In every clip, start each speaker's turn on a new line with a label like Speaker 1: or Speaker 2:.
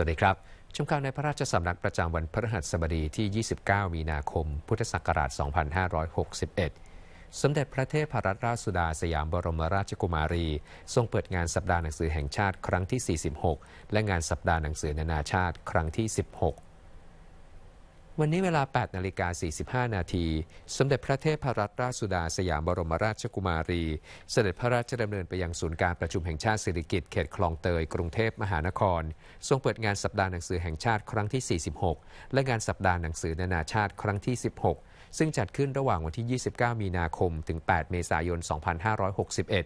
Speaker 1: สวัสดีครับ ชมข่าวในพระราชสำนักประจำวันพฤหัสบดีที่ 29 มีนาคม พุทธศักราช 2561 สมเด็จพระเทพรัตนราชสุดาสยามบรมราชกุมารี ทรงเปิดงานสัปดาห์หนังสือแห่งชาติครั้งที่ 46 และงานสัปดาห์หนังสือนานาชาติครั้งที่ 16วันนี้เวลา 8 นาฬิกา 45 นาที สมเด็จพระเทพรัตนราชสุดาสยามบรมราชกุมารี เสด็จพระราชดำเนินไปยังศูนย์การประชุมแห่งชาติสิริกิติ์เขตคลองเตย กรุงเทพมหานคร ทรงเปิดงานสัปดาห์หนังสือแห่งชาติครั้งที่ 46 และงานสัปดาห์หนังสือนานาชาติครั้งที่ 16 ซึ่งจัดขึ้นระหว่างวันที่ 29 มีนาคม ถึง 8 เมษายน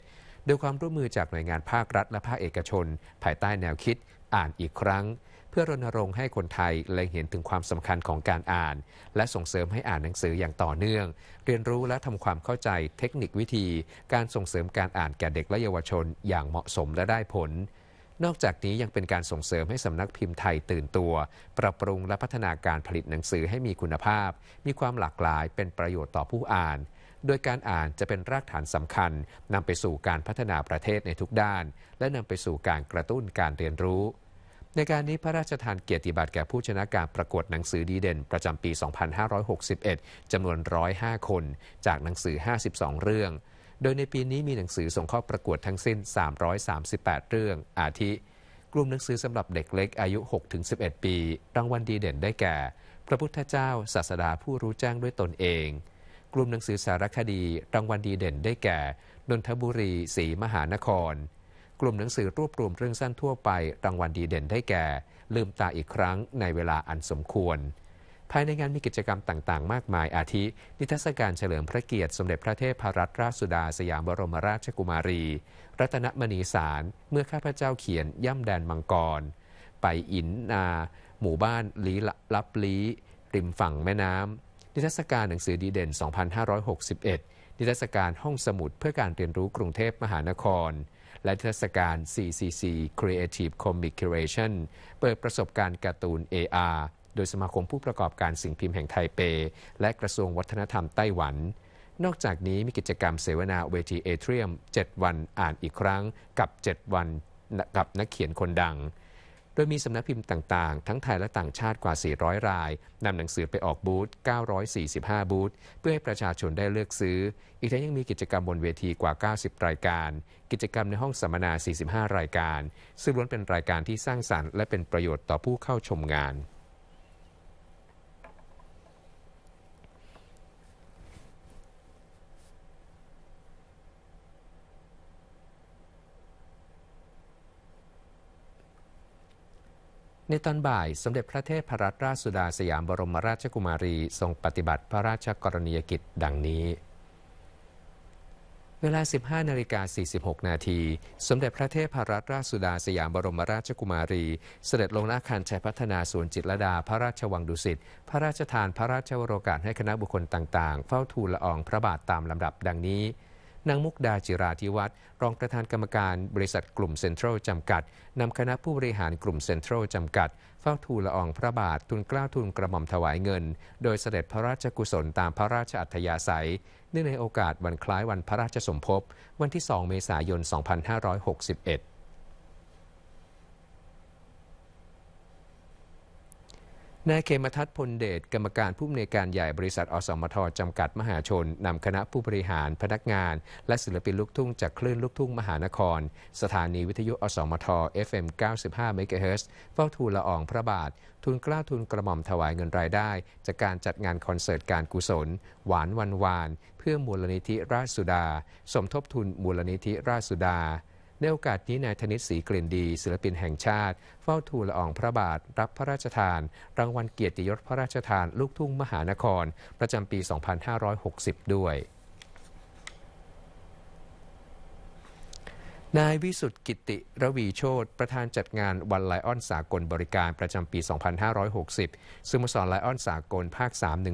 Speaker 1: 2561 โดยความร่วมมือจากหน่วยงานภาครัฐและภาคเอกชน ภายใต้แนวคิดอ่านอีกครั้งพื่อรณรงค์ให้คนไทยเล็งเห็นถึงความสำคัญของการอ่าน และส่งเสริมให้อ่านหนังสืออย่างต่อเนื่อง เรียนรู้และทำความเข้าใจเทคนิควิธี การส่งเสริมการอ่านแก่เด็กและเยาวชนอย่างเหมาะสมและได้ผล นอกจากนี้ยังเป็นการส่งเสริมให้สำนักพิมพ์ไทยตื่นตัว ปรับปรุงและพัฒนาการผลิตหนังสือให้มีคุณภาพ มีความหลากหลายเป็นประโยชน์ต่อผู้อ่าน โดยการอ่านจะเป็นรากฐานสำคัญนำไปสู่การพัฒนาประเทศในทุกด้าน และนำไปสู่การกระตุ้นการเรียนรู้ในการนี้ พระราชทานเกียรติบัตรแก่ผู้ชนะการประกวดหนังสือดีเด่นประจำปี 2561 จำนวน 105 คนจากหนังสือ 52 เรื่อง โดยในปีนี้มีหนังสือส่งเข้าประกวดทั้งสิ้น 338 เรื่อง อาทิ กลุ่มหนังสือสำหรับเด็กเล็กอายุ 6-11 ปี รางวัลดีเด่นได้แก่ พระพุทธเจ้า ศาสดาผู้รู้แจ้งด้วยตนเอง กลุ่มหนังสือสารคดีรางวัลดีเด่นได้แก่ นนทบุรีศรีมหานครกลุ่มหนังสือรวบรวมเรื่องสั้นทั่วไปรางวัลดีเด่นได้แก่ ลืมตาอีกครั้งในเวลาอันสมควร ภายในงานมีกิจกรรมต่างๆ มากมายอาทิ นิทรรศการเฉลิมพระเกียรติ สมเด็จพระเทพรัตนราชสุดาสยามบรมราชกุมารี รัตนมณีสาร เมื่อข้าพเจ้าเขียนย่ำแดนมังกร ไปอินนา หมู่บ้าน ลี้ลับลีริมฝั่งแม่น้ำนิทรรศการหนังสือดีเด่น2561นิทรรศการห้องสมุดเพื่อการเรียนรู้กรุงเทพมหานครและเทศกาล CCC Creative Comic Curation เปิดประสบการณ์การ์ตูน AR โดยสมาคมผู้ประกอบการสิ่งพิมพ์แห่งไทเป และกระทรวงวัฒนธรรมไต้หวัน นอกจากนี้มีกิจกรรมเสวนาเวทีเอเทรียม7วันอ่านอีกครั้งกับ 7 วันกับนักเขียนคนดังโดยมีสำนักพิมพ์ต่างๆทั้งไทยและต่างชาติกว่า 400 รายนำหนังสือไปออกบูธ945 บูธเพื่อให้ประชาชนได้เลือกซื้อ อีกทั้งยังมีกิจกรรมบนเวทีกว่า 90 รายการ กิจกรรมในห้องสัมมนา 45 รายการ ซึ่งล้วนเป็นรายการที่สร้างสรรค์และเป็นประโยชน์ต่อผู้เข้าชมงานในตอนบ่ายสมเด็จพระเทพรัตนราชสุดาสยามบรมราชกุมารี ทรงปฏิบัติพระราชกรณียกิจดังนี้ เวลา 15 นาฬิกา 46 นาทีสมเด็จพระเทพรัตนราชสุดาสยามบรมราชกุมารี เสด็จลงนาคารชัยพัฒนาสวนจิตรดา พระราชวังดุสิตพระราชทานพระราชวโรกาสให้คณะบุคคลต่าง ๆ เฝ้าทูลละอองพระบาทตามลำดับ ดังนี้นางมุกดาจิราธิวัตรรองประธานกรรมการบริษัทกลุ่มเซ็นทรัลจำกัดนำคณะผู้บริหารกลุ่มเซ็นทรัลจำกัด เฝ้าทูลละอองพระบาททุนกล้าวทุนกระหม่อมถวายเงิน โดยเสด็จพระราชกุศลตามพระราชอัธยาศัยเนื่องในโอกาสวันคล้ายวันพระราชสมภพวันที่2เมษายน2561นายเคมทัศน์พลเดช กรรมการผู้อำนวยการใหญ่บริษัทอสมทจำกัดมหาชนนำคณะผู้บริหารพนักงาน และศิลปินลูกทุ่งจากคลื่นลูกทุ่งมหานคร สถานีวิทยุอสมท FM 95 m h มเฝ้าทูลละอองพระบาท ทุนกล้าทุนกระหม่อมถวายเงินรายได้จากการจัดงานคอนเสิร์ตการกุศล หวานวันวาน เพื่อมูลนิธิราชสุดา สมทบทุนมูลนิธิราชสุดาในโอกาสนี้นายธนิตศรีกลิ่นดี ศิลปินแห่งชาติ เฝ้าทูลละอองพระบาทรับพระราชทาน รางวัลเกียรติยศพระราชทานลูกทุ่งมหานคร ประจำปี 2560 ด้วยนายวิสุทธ์กิติระวีโชตประธานจัดงานวันไลออนสากลบริการประจำปี 2560 ซึ่งมสอนไลออนสากลภาค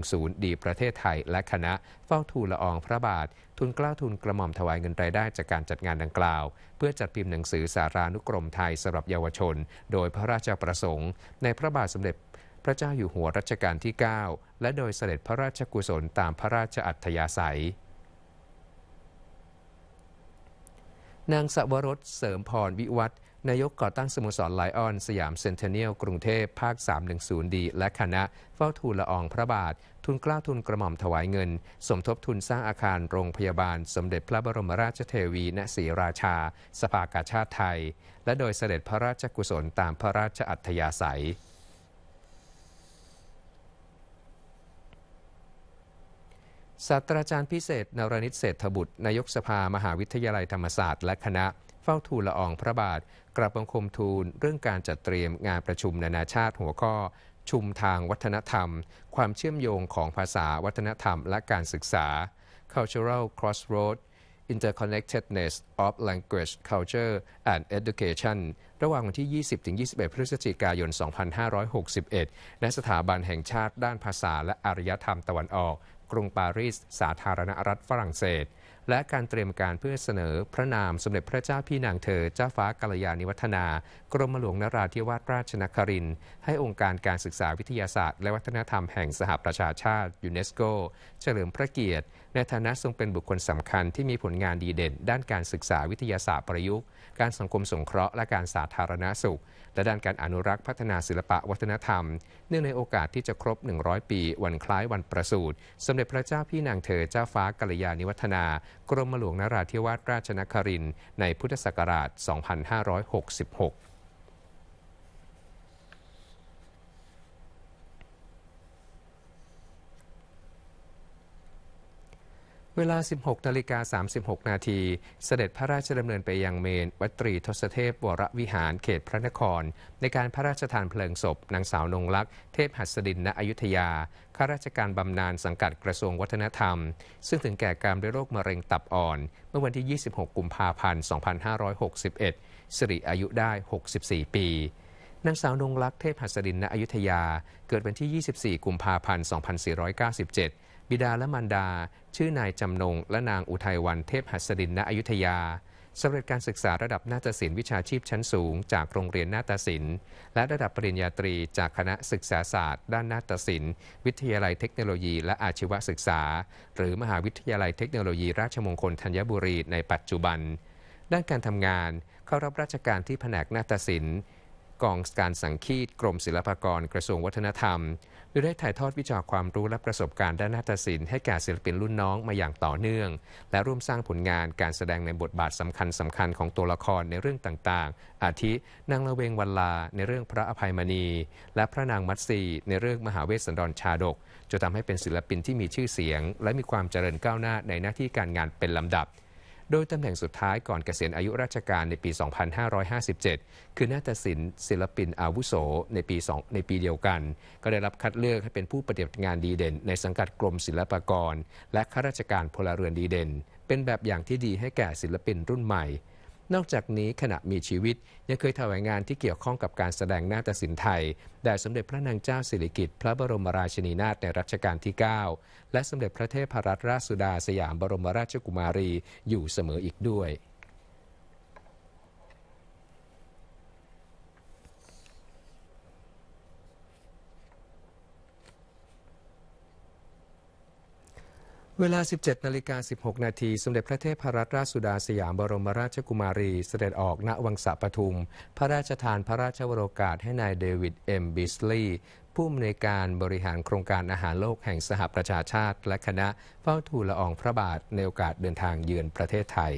Speaker 1: 310 ดีประเทศไทยและคณะเฝ้าทูลละอองพระบาท ทุนกล้าทุนกระหม่อมถวายเงินรายได้จากการจัดงานดังกล่าว เพื่อจัดพิมพ์หนังสือสารานุกรมไทยสำหรับเยาวชนโดยพระราชประสงค์ ในพระบาทสมเด็จพระเจ้าอยู่หัวรัชกาลที่ 9 และโดยเสด็จพระราชกุศลตามพระราชอัธยาศัยนางสวรส เสริมพรวิวัฒนายกก่อตั้งสโมสรไลออน สยามเซนเทเนียลกรุงเทพภาค 310 ดี และคณะเฝ้าทูลละอองพระบาททุนกล้าทุนกระหม่อมถวายเงิน สมทบทุนสร้างอาคารโรงพยาบาล สมเด็จพระบรมราชเทวีณศรีราชา สภากาชาติไทย และโดยเสด็จพระราชกุศลตามพระราชอัธยาศัยศาสตราจารย์พิเศษ นรนิตเศรษฐบุตรนายกสภามหาวิทยาลัยธรรมศาสตร์และคณะ เฝ้าทูลละอองพระบาท กราบบังคมทูล เรื่องการจัดเตรียมงานประชุมนานาชาติหัวข้อ ชุมทางวัฒนธรรม ความเชื่อมโยงของภาษาวัฒนธรรมและการศึกษา Cultural Crossroad Interconnectedness of Language, Culture and Education ระหว่างวันที่ 20-21 พฤศจิกายน 2561 ณ สถาบันแห่งชาติด้านภาษาและอารยธรรมตะวันออกกรุงปารีส สาธารณรัฐฝรั่งเศส และการเตรียมการเพื่อเสนอพระนามสมเด็จพระเจ้าพี่นางเธอเจ้าฟ้ากัลยาณิวัฒนา กรมหลวงนราธิวาสราชนครินให้องค์การการศึกษาวิทยาศาสตร์ และวัฒนธรรมแห่งสหประชาชาติยูเนสโกเฉลิมพระเกียรติในฐานะทรงเป็นบุคคลสำคัญที่มีผลงานดีเด่น ด้านการศึกษาวิทยาศาสตร์ประยุกต์ การสังคมสงเคราะห์และการสาธารณาสุข และด้านการอนุรักษ์พัฒนาศิลปะวัฒนธรรม เนื่องในโอกาสที่จะครบ 100 ปี วันคล้ายวันประสูติสมเด็จพระเจ้าพี่นางเธอเจ้าฟ้ากัลยาณิวัฒนา กรมหลวงนราธิวาสราชนครินในพุทธศักราช 2566เวลา 16นาฬิกา 36 นาที เสด็จพระราชดำเนินไปยังเมน วัตรีทศเทพ วรวิหารเขตพระนคร ในการพระราชทานเพลิงศพนางสาวนงลักษ์เทพหัสดินณอยุธยา ข้าราชการบำนาญสังกัดกระทรวงวัฒนธรรม ซึ่งถึงแก่กรรมด้วยโรคมะเร็งตับอ่อน เมื่อวันที่ 26 กุมภาพันธ์ 2561 สิริอายุได้ 64 ปี นางสาวนงลักษ์เทพหัสดินณอยุธยา เกิดวันที่ 24 กุมภาพันธ์ 2497บิดาและมารดา ชื่อนายจำนง และนางอุทัยวันเทพหัสดินณอยุธยาสำเร็จการศึกษาระดับนาฏศิลป์วิชาชีพชั้นสูงจากโรงเรียนนาฏศิลป์ และระดับปริญญาตรีจากคณะศึกษาศาสตร์ด้านนาฏศิลป์วิทยาลัยเทคโนโลยี และอาชีวศึกษา หรือมหาวิทยาลัยเทคโนโลยีราชมงคลธัญบุรีในปัจจุบัน ด้านการทำงาน เข้ารับราชการที่แผนกนาฏศิลป์กองการสังคีตกรมศิลปากร กระทรวงวัฒนธรรมโดยได้ถ่ายทอดวิชาความรู้และประสบการณ์ด้านนาฏศิลป์ให้แก่ศิลปินรุ่นน้องมาอย่างต่อเนื่อง และร่วมสร้างผลงานการแสดงในบทบาทสำคัญสำคัญของตัวละครในเรื่องต่างๆ อาทินางละเวงวันลาในเรื่องพระอภัยมณี และพระนางมัตสีในเรื่องมหาเวสสันดรชาดกจะทำให้เป็นศิลปินที่มีชื่อเสียง และมีความเจริญก้าวหน้าในหน้าที่การงานเป็นลำดับโดยตำแหน่งสุดท้ายก่อนเกษียณอายุราชการในปี 2557 คือนาฏศิลป์ศิลปินอาวุโสในปี2ในปีเดียวกัน ก็ได้รับคัดเลือกให้เป็นผู้ปฏิบัติงานดีเด่น ในสังกัดกรมศิลปากรและข้าราชการพลเรือนดีเด่น เป็นแบบอย่างที่ดีให้แก่ศิลปินรุ่นใหม่นอกจากนี้ขณะมีชีวิต ยังเคยถวายงานที่เกี่ยวข้องกับการแสดงนาฏศิลป์ไทยแด่สมเด็จพระนางเจ้าสิริกิติ์พระบรมราชินีนาถในรัชกาลที่ 9 และสมเด็จพระเทพรัตนราชสุดาสยามบรมราชกุมารีอยู่เสมออีกด้วยเวลา 17นาฬิกา16 นาทีสมเด็จพระเทพรัตนราชสุดาสยามบรมราชกุมารี เสด็จออกณวังสะปทุม พระราชทานพระราชวโรกาสให้นายเดวิดเอ็มบิสลีย์ผู้อำนวยการบริหารโครงการอาหารโลกแห่งสหประชาชาติ และคณะเฝ้าทูลละอองพระบาทในโอกาสเดินทางเยือนประเทศไทย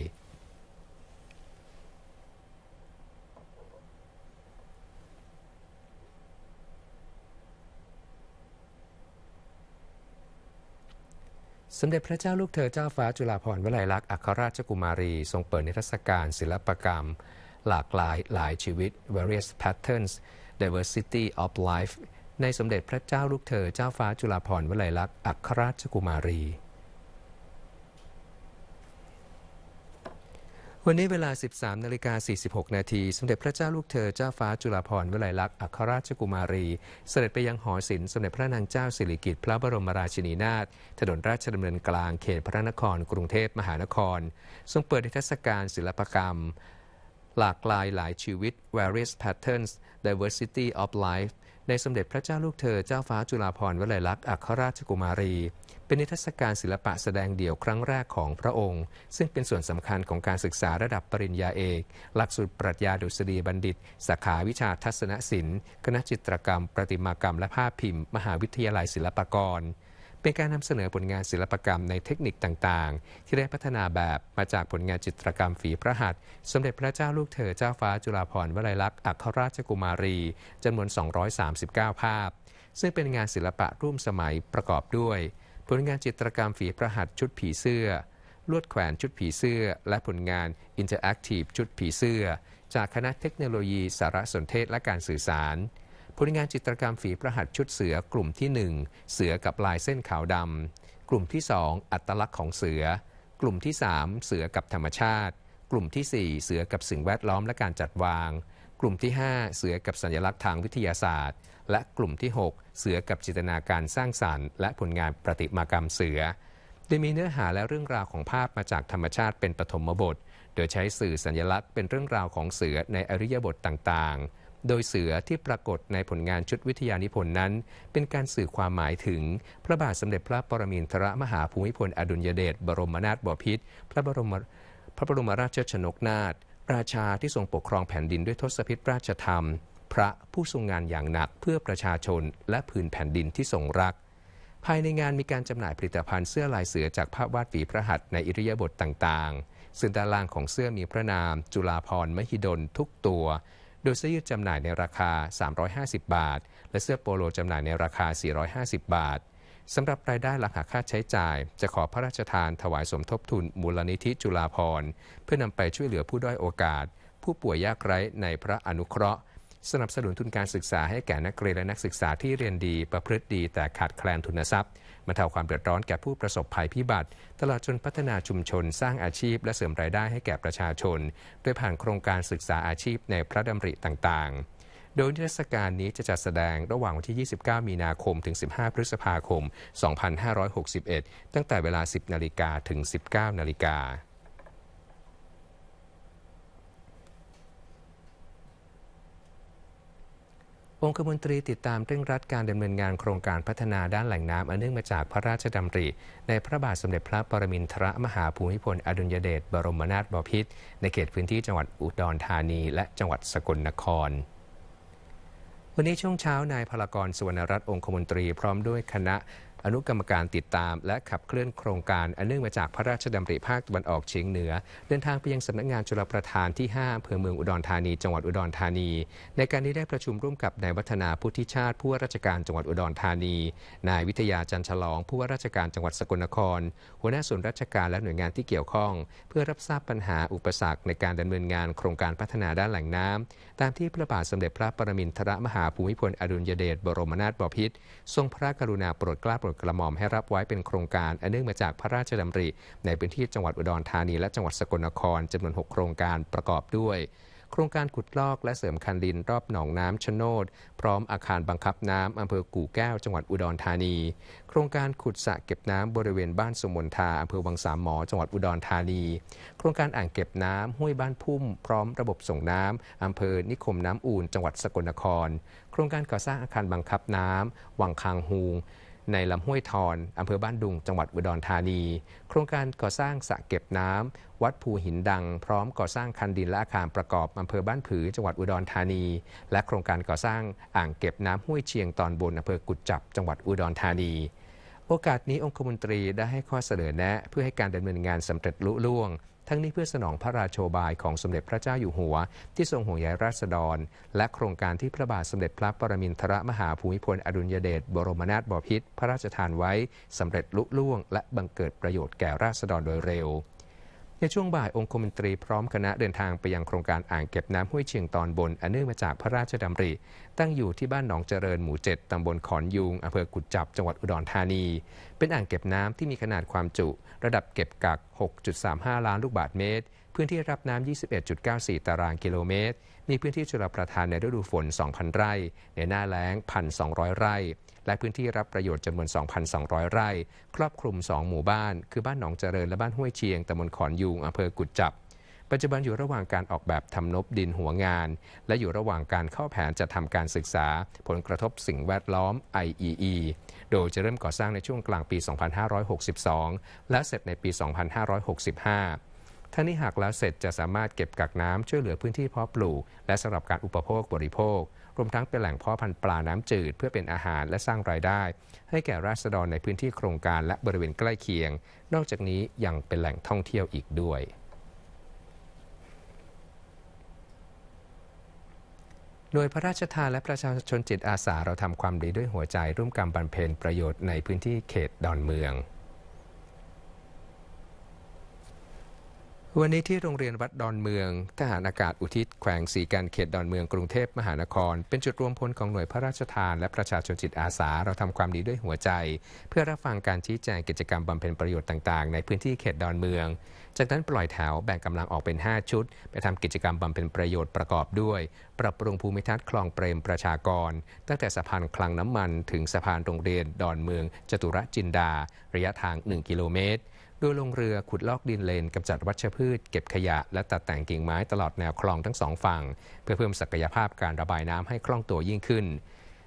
Speaker 1: สมเด็จพระเจ้าลูกเธอเจ้าฟ้าจุฬาภรณ์วลัยลักษณ์อัครราชกุมารี ทรงเปิดนิทรรศการศิลปกรรมหลากหลายหลายชีวิต various patterns diversity of life ในสมเด็จพระเจ้าลูกเธอเจ้าฟ้าจุฬาภรณ์วลัยลักษณ์อัครราชกุมารีวันนี้เวลา 13 นาฬิกา 46 นาทีสมเด็จพระเจ้าลูกเธอเจ้าฟ้าจุฬาภรณ์วิไลลักษณ์อัครราชกุมารี เสด็จไปยังหอศิลป์ สมเด็จพระนางเจ้าสิริกิติ์พระบรมราชินีนาถ ถนนราชดำเนินกลาง เขตพระนคร กรุงเทพมหานครทรงเปิดเทศกาลศิลปกรรม หลากหลายหลายชีวิต various patterns diversity of life ในสมเด็จพระเจ้าลูกเธอเจ้าฟ้าจุฬาภรณ์วลัยลักษณ์ อัครราชกุมารี เป็นนิทรรศการศิลปะแสดงเดี่ยวครั้งแรกของพระองค์ ซึ่งเป็นส่วนสำคัญของการศึกษาระดับปริญญาเอก หลักสูตรปรัชญาดุษฎีบัณฑิต สาขาวิชาทัศนศิลป์ คณะจิตรกรรม ประติมากรรม และภาพพิมพ์ มหาวิทยาลัยศิลปากรเป็นการนำเสนอผลงานศิลปกรรมในเทคนิคต่างๆ ที่ได้พัฒนาแบบมาจากผลงานจิตรกรรมฝีพระหัตถ์สมเด็จพระเจ้าลูกเธอเจ้าฟ้าจุฬาภรณ์วลัยลักษณ์อัครราชกุมารีจำนวน 239 ภาพ ซึ่งเป็นงานศิลปะร่วมสมัยประกอบด้วย ผลงานจิตรกรรมฝีพระหัตถ์ชุดผีเสื้อ ลวดแขวนชุดผีเสื้อ และผลงานอินเทอร์แอคทีฟชุดผีเสื้อ จากคณะเทคโนโลยีสารสนเทศและการสื่อสารผลงานจิตรกรรมฝีประหัตชุดเสือกลุ่มที่ 1 เสือกับลายเส้นขาวดำกลุ่มที่ 2 อัตลักษณ์ของเสือ กลุ่มที่3เสือกับธรรมชาติ กลุ่มที่ 4 เสือกับสิ่งแวดล้อมและการจัดวาง กลุ่มที่ 5 เสือกับสัญลักษณ์ทางวิทยาศาสตร์ และกลุ่มที่ 6 เสือกับจินตนาการสร้างสารรค์และผลงานประติมากรรมเสือโดยมีเนื้อหาและเรื่องราวของภาพมาจากธรรมชาติเป็นปฐมบท โดยใช้สื่อสัญลักษณ์เป็นเรื่องราวของเสือในอริยบทต่างๆโดยเสือที่ปรากฏในผลงานชุดวิทยานิพนธ์นั้น เป็นการสื่อความหมายถึงพระบาทสมเด็จพระปรมินทรมหาภูมิพลอดุลยเดชบรมนาถบพิตรพระบรมพระบรมราชชนกนาถราชาที่ทรงปกครองแผ่นดินด้วยทศพิธราชธรรม พระผู้ทรงงานอย่างหนักเพื่อประชาชนและพื้นแผ่นดินที่ทรงรัก ภายในงานมีการจำหน่ายผลิตภัณฑ์เสื้อลายเสือจากภาพวาดฝีพระหัตถ์ในอิริยาบถต่าง ๆ ซึ่งด้านล่างของเสื้อมีพระนาม จุฬาพรมหิดล ทุกตัวโดยเสื้อยืดจำหน่ายในราคา 350 บาท และเสื้อโปโลจำหน่ายในราคา 450 บาท สำหรับรายได้หลักหักค่าใช้จ่าย จะขอพระราชทานถวายสมทบทุนมูลนิธิจุฬาภรเพื่อนำไปช่วยเหลือผู้ด้อยโอกาส ผู้ป่วยยากไร้ในพระอนุเคราะห์สนับสนุนทุนการศึกษาให้แก่นักเรียนและนักศึกษาที่เรียนดีประพฤติดีแต่ขาดแคลนทุนทรัพย์มาเท่าความเดือดร้อนแก่ผู้ประสบภัยพิบัติ ตลอดจนพัฒนาชุมชน สร้างอาชีพและเสริมรายได้ให้แก่ประชาชน ด้วยผ่านโครงการศึกษาอาชีพในพระดำริต่าง ๆ โดยเทศกาลนี้จะจัดแสดงระหว่างวันที่ 29 มีนาคมถึง 15 พฤษภาคม 2561 ตั้งแต่เวลา 10 นาฬิกาถึง 19นาฬิกาองคมนตรีติดตามเร่งรัดการดำเนินงานโครงการพัฒนาด้านแหล่งน้ำ อันเนื่องมาจากพระราชดำริ ในพระบาทสมเด็จพระปรมินทรมหาภูมิพลอดุลยเดชบรมนาถบพิตรในเขตพื้นที่จังหวัดอุดรธานีและจังหวัดสกลนคร วันนี้ช่วงเช้านายพลกรสุวรรณรัตน์องคมนตรีพร้อมด้วยคณะอนุกรรมการติดตาม และขับเคลื่อนโครงการอันเนื่องมาจากพระราชดำริภาคตะวันออกเฉียงเหนือ เดินทางไปยังสำนักงานจุลประทานที่5อำเภอเมืองอุดรธานีจังหวัดอุดรธานี ในการนี้ได้ประชุมร่วมกับนายวัฒนาพุทธิชาติ ผู้ว่าราชการจังหวัดอุดรธานี นายวิทยาจันฉลอง ผู้ว่าราชการจังหวัดสกลนคร หัวหน้าส่วนราชการและหน่วยงานที่เกี่ยวข้อง เพื่อรับทราบปัญหาอุปสรรค ในการดำเนินงานโครงการพัฒนาด้านแหล่งน้ำ ตามที่พระบาทสมเด็จพระปรมินทรมหาภูมิพลอดุลยเดชบรมนาถบพิตรทรงพระกรุณาโปรดเกล้าโปรดดกระหม่อมให้รับไว้เป็นโครงการ อันเนื่องมาจากพระราชดำริในพื้นที่จังหวัดอุดรธานีและจังหวัดสกลนครจำนวน 6 โครงการประกอบด้วย โครงการขุดลอกและเสริมคันดินรอบหนองน้ำชโนดพร้อมอาคารบังคับน้ำอำเภอกู่แก้วจังหวัดอุดรธานี โครงการขุดสระเก็บน้ำบริเวณบ้านสมนทาอำเภอวังสามหมอจังหวัดอุดรธานี โครงการอ่างเก็บน้ำห้วยบ้านพุ่ม พร้อมระบบส่งน้ำอำเภอนิคมน้ำอูนจังหวัดสกลนคร โครงการก่อสร้างอาคารบังคับน้ำวังคางฮูงในลำห้วยทอนอำเภอบ้านดุง จังหวัดอุดรธานี โครงการก่อสร้างสระเก็บน้ำวัดภูหินดัง พร้อมก่อสร้างคันดินและอาคารประกอบอำเภอบ้านผือจังหวัดอุดรธานี และโครงการก่อสร้างอ่างเก็บน้ำห้วยเชียงตอนบนอำเภอกุดจับจังหวัดอุดรธานี โอกาสนี้องคมนตรีได้ให้ข้อเสนอแนะเพื่อให้การดำเนินงานสำเร็จลุล่วงทั้งนี้เพื่อสนองพระราโชบายของสมเด็จพระเจ้าอยู่หัวที่ทรงห่วงใยราษฎร และโครงการที่พระบาทสมเด็จพระปรมินทรมหาภูมิพลอดุลยเดชบรมนาถบพิตรพระราชทานไว้สำเร็จลุล่วงและบังเกิดประโยชน์แก่ราษฎรโดยเร็วในช่วงบ่ายองคมนตรีพร้อมคณะเดินทางไปยังโครงการอ่างเก็บน้ำห้วยเชียงตอนบน อันเนื่องมาจากพระราชดำริ ตั้งอยู่ที่บ้านหนองเจริญหมู่7ตำบลขอนยุงอำเภอกุดจับจังหวัดอุดรธานี เป็นอ่างเก็บน้ำที่มีขนาดความจุ ระดับเก็บกัก 6.35 ล้านลูกบาทเมตรพื้นที่รับน้ำ21.94 ตารางกิโลเมตรมีพื้นที่ชลประทานในฤดูฝน2,000ไร่ ในหน้าแล้ง 1,200 ไร่และพื้นที่รับประโยชน์จำนวน 2,200 ไร่ ครอบคลุม 2 หมู่บ้าน คือบ้านหนองเจริญ และบ้านห้วยเชียงตำบลขอนยูงอำเภอกุดจับ ปัจจุบันอยู่ระหว่างการออกแบบทำนบดินหัวงาน และอยู่ระหว่างการเข้าแผนจะทำการศึกษา ผลกระทบสิ่งแวดล้อม IEE โดยจะเริ่มก่อสร้างในช่วงกลางปี 2562 และเสร็จในปี 2565ถ้านี้หากแล้วเสร็จจะสามารถเก็บกักน้ำช่วยเหลือพื้นที่เพาะปลูกและสำหรับการอุปโภคบริโภครวมทั้งเป็นแหล่งเพาะพันธุ์ปลา น้ำจืดเพื่อเป็นอาหารและสร้างรายได้ ให้แก่ราษฎรในพื้นที่โครงการและบริเวณใกล้เคียง นอกจากนี้ยังเป็นแหล่งท่องเที่ยวอีกด้วย โดยพระราชทานและประชาชนจิตอาสาเราทำความดีด้วยหัวใจร่วมกันบรรเพ็ญประโยชน์ในพื้นที่เขตดอนเมืองวันนี้ที่โรงเรียนวัดดอนเมือง ทหารอากาศอุทิศแขวงสีการเขตดอนเมืองกรุงเทพมหานคร เป็นจุดรวมพลของหน่วยพระราชทานและประชาชนจิตอาสา เราทำความดีด้วยหัวใจ เพื่อรับฟังการชี้แจงกิจกรรมบำเพ็ญประโยชน์ต่างๆในพื้นที่เขตดอนเมือง จากนั้นปล่อยแถวแบ่งกำลังออกเป็น 5 ชุด ไปทำกิจกรรมบำเพ็ญประโยชน์ประกอบด้วย ปรับปรุงภูมิทัศน์คลองเปรมประชากร ตั้งแต่สะพานคลังน้ำมันถึงสะพานโรงเรียนดอนเมือง จตุรจินดา ระยะทาง 1 กิโลเมตรดยลงเรือขุดลอกดินเลนกำจัดวัชพืชเก็บขยะและตัดแต่งกิ่งไม้ตลอดแนวคลองทั้งสองฝั่ง เพื่อเพิ่มศักยภาพการระบายน้ำให้คล่องตัวยิ่งขึ้น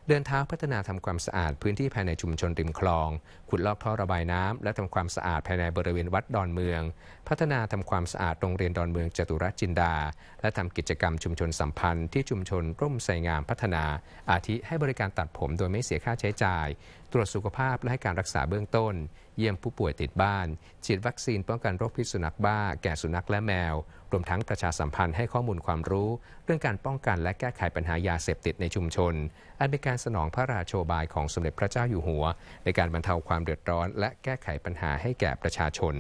Speaker 1: เดินเท้าพัฒนาทำความสะอาดพื้นที่ภายในชุมชนริมคลองขุดลอกท่อระบายน้ำ และทำความสะอาดภายในบริเวณวัดดอนเมือง พัฒนาทำความสะอาดโรงเรียนดอนเมืองจตุรจินดา และทำกิจกรรมชุมชนสัมพันธ์ที่ชุมชนร่มใส่งามพัฒนา อาทิให้บริการตัดผมโดยไม่เสียค่าใช้จ่าย ตรวจสุขภาพและให้การรักษาเบื้องต้น เยี่ยมผู้ป่วยติดบ้านฉีดวัคซีนป้องกันโรคพิษสุนัขบ้า แก่สุนัขและแมววมทั้งประชาสัมพันธ์ให้ข้อมูลความรู้ เรื่องการป้องกันและแก้ไขปัญหายาเสพติดในชุมชน อันเป็นการสนองพระราโชบายของสมเด็จพระเจ้าอยู่หัว ในการบรรเทาความเดือดร้อนและแก้ไขปัญหาให้แก่ประชาชน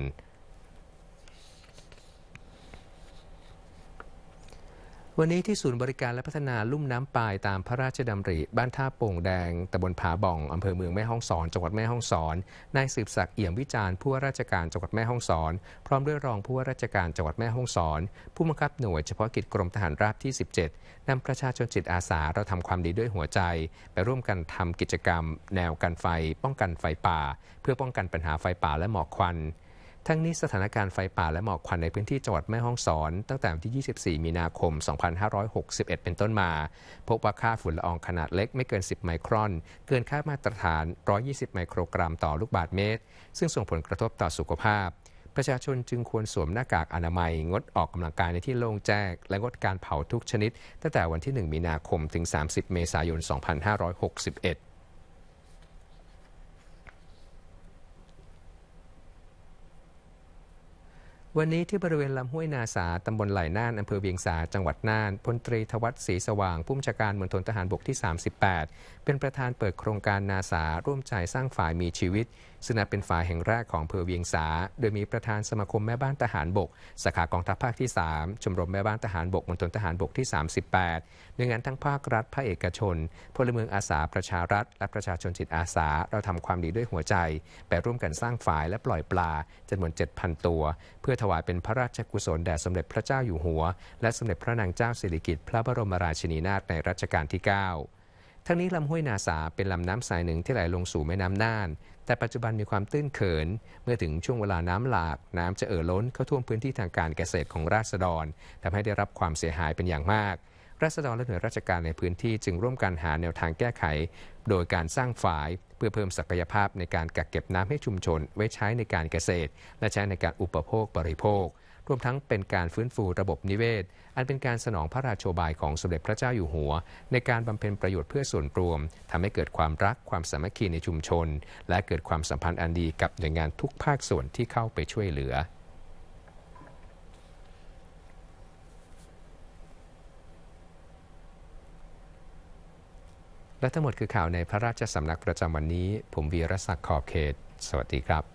Speaker 1: วันนี้ที่ศูนย์บริการและพัฒนาลุ่มน้ำปายตามพระราชดำริ บ้านท่าโป่งแดงตำบลผาบ่องอำเภอเมืองแม่ฮ่องสอนจังหวัดแม่ฮ่องสอนนายสืบศักดิ์เอี่ยมวิจารณ์ผู้ว่าราชการจังหวัดแม่ฮ่องสอน พร้อมด้วยรองผู้ว่าราชการจังหวัดแม่ฮ่องสอน ผู้บังคับหน่วยเฉพาะกิจกรมทหารราบที่ 17นำประชาชนจิตอาสาเราทำความดีด้วยหัวใจไปร่วมกันทำกิจกรรม แนวกันไฟ ป้องกันไฟป่า เพื่อป้องกันปัญหาไฟป่าและหมอกควันทั้งนี้สถานการณ์ไฟป่าและหมอกควันในพื้นที่จังหวัดแม่ฮ่องสอน ตั้งแต่วันที่ 24 มีนาคม 2561 เป็นต้นมา พบว่าค่าฝุ่นละอองขนาดเล็กไม่เกิน 10 ไมครอน เกินค่ามาตรฐาน 120 ไมโครกรัมต่อลูกบาศก์เมตร ซึ่งส่งผลกระทบต่อสุขภาพ ประชาชนจึงควรสวมหน้ากากอนามัย งดออกกำลังกายในที่โล่งแจ้งและงดการเผาทุกชนิด ตั้งแต่วันที่ 1 มีนาคมถึง 30 เมษายน 2561วันนี้ที่บริเวณลำห้วยนาสา ตำบลไหลน่าน อำเภอเวียงสา จังหวัดน่าน พลตรีทวัตศรีสว่าง ผู้บัญชาการมณฑลทหารบกที่ 38 เป็นประธานเปิดโครงการนาสาร่วมใจสร้างฝ่ายมีชีวิตซึ่งนับเป็นฝ่ายแห่งแรกของเพอเวียงสา โดยมีประธานสมาคมแม่บ้านทหารบกสาขากองทัพภาคที่ 3 ชมรมแม่บ้านทหารบกมณฑลทหารบกที่ 38หน่วยงานทั้งภาครัฐภาคเอกชน พลเมืองอาสา ประชารัฐ และประชาชนจิตอาสา เราทำความดีด้วยหัวใจไปร่วมกันสร้างฝ่ายและปล่อยปลาจำนวน7,000ตัว เพื่อถวายเป็นพระราชกุศลแด่สมเด็จพระเจ้าอยู่หัว และสมเด็จพระนางเจ้าสิริกิติ์พระบรมราชินีนาถในรัชกาลที่ 9 ทั้งนี้ลำห้วยนาสาเป็นลำน้ำสายหนึ่งที่ไหลลงสู่แม่น้ำน่านแต่ปัจจุบันมีความตื้นเขินเมื่อถึงช่วงเวลาน้ำหลากน้ำจะเอ่อล้นเข้าท่วมพื้นที่ทางการเกษตรของราษฎร ทำให้ได้รับความเสียหายเป็นอย่างมาก ราษฎรและหน่วยราชการในพื้นที่จึงร่วมกันหาแนวทางแก้ไข โดยการสร้างฝายเพื่อเพิ่มศักยภาพในการกักเก็บน้ำให้ชุมชนไว้ใช้ในการเกษตร และใช้ในการอุปโภคบริโภครวมทั้งเป็นการฟื้นฟูระบบนิเวศ อันเป็นการสนองพระราโชบายของสมเด็จพระเจ้าอยู่หัว ในการบำเพ็ญประโยชน์เพื่อส่วนรวม ทำให้เกิดความรักความสามัคคีในชุมชน และเกิดความสัมพันธ์อันดีกับหน่วยงานทุกภาคส่วนที่เข้าไปช่วยเหลือ และทั้งหมดคือข่าวในพระราชสำนักประจำวันนี้ ผมวีรศักดิ์ ขอบเขต สวัสดีครับ